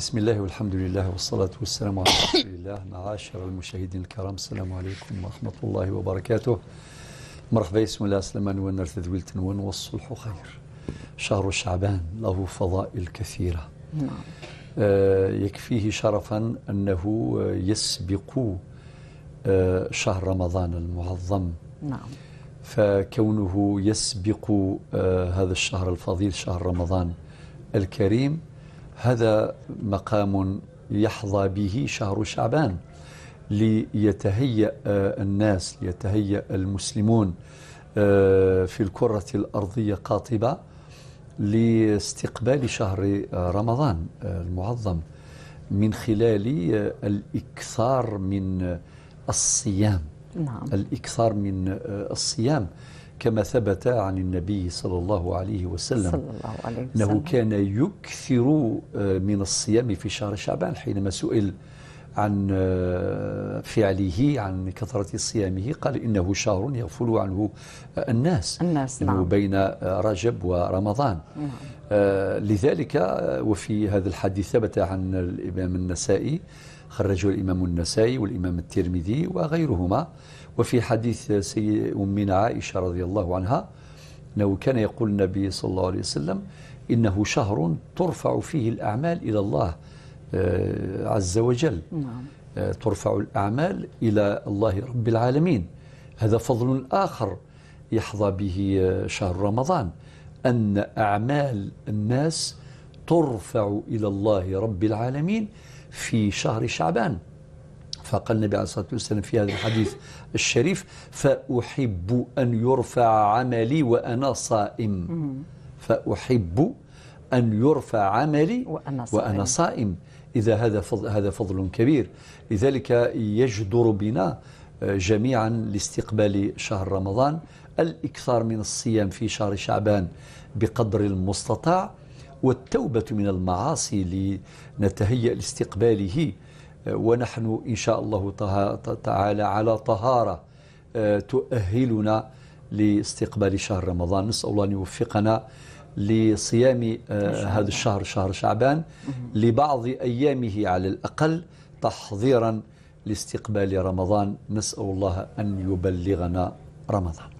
بسم الله والحمد لله والصلاة والسلام على رسول الله معاشر المشاهدين الكرام السلام عليكم ورحمة الله وبركاته مرحبا بسم الله سلمان ونرث ذويل تنوان والصلح خير شهر شعبان له فضائل كثيرة نعم. آه يكفيه شرفا أنه يسبق آه شهر رمضان المعظم نعم فكونه يسبق آه هذا الشهر الفضيل شهر رمضان الكريم هذا مقام يحظى به شهر شعبان ليتهيأ آه، الناس ليتهيأ المسلمون آه، في الكرة الأرضية قاطبة لاستقبال شهر آه، رمضان المعظم من خلال الإكثار من الصيام نعم. الإكثار من الصيام كما ثبت عن النبي صلى الله عليه وسلم صلى الله عليه وسلم أنه كان يكثر آه، من الصيام في شهر شعبان حينما سئل عن آه، فعله عن كثرة صيامه قال إنه شهر يغفل عنه آه، الناس الناس نعم. بين رجب ورمضان نعم. آه، لذلك آه، وفي هذا الحديث ثبت عن الإمام النسائي خرجه الإمام النسائي والإمام الترمذي وغيرهما وفي حديث سي أمنا عائشة رضي الله عنها أنه كان يقول النبي صلى الله عليه وسلم إنه شهر ترفع فيه الأعمال إلى الله آه، عز وجل نعم. ترفع الأعمال إلى الله رب العالمين هذا فضل آخر يحظى به شهر رمضان أن أعمال الناس ترفع إلى الله رب العالمين في شهر شعبان فقال النبي عليه الصلاة والسلام في هذا الحديث الشريف فأحب أن يرفع عملي وأنا صائم فأحب أن يرفع عملي وأنا صائم, وأنا صائم. إذا هذا فضل, هذا فضل كبير لذلك يجدر بنا آه، جميعا لاستقبال شهر رمضان الإكثار من الصيام في شهر شعبان بقدر المستطاع والتوبة من المعاصي لنتهيأ لاستقباله آه، ونحن إن شاء الله تعالى على طهارة آه، تؤهلنا لاستقبال شهر رمضان نسأل الله أن يوفقنا لصيام آه، هذا الشهر شهر شعبان لبعض أيامه على الأقل تحضيرا لاستقبال رمضان نسأل الله أن يبلغنا رمضان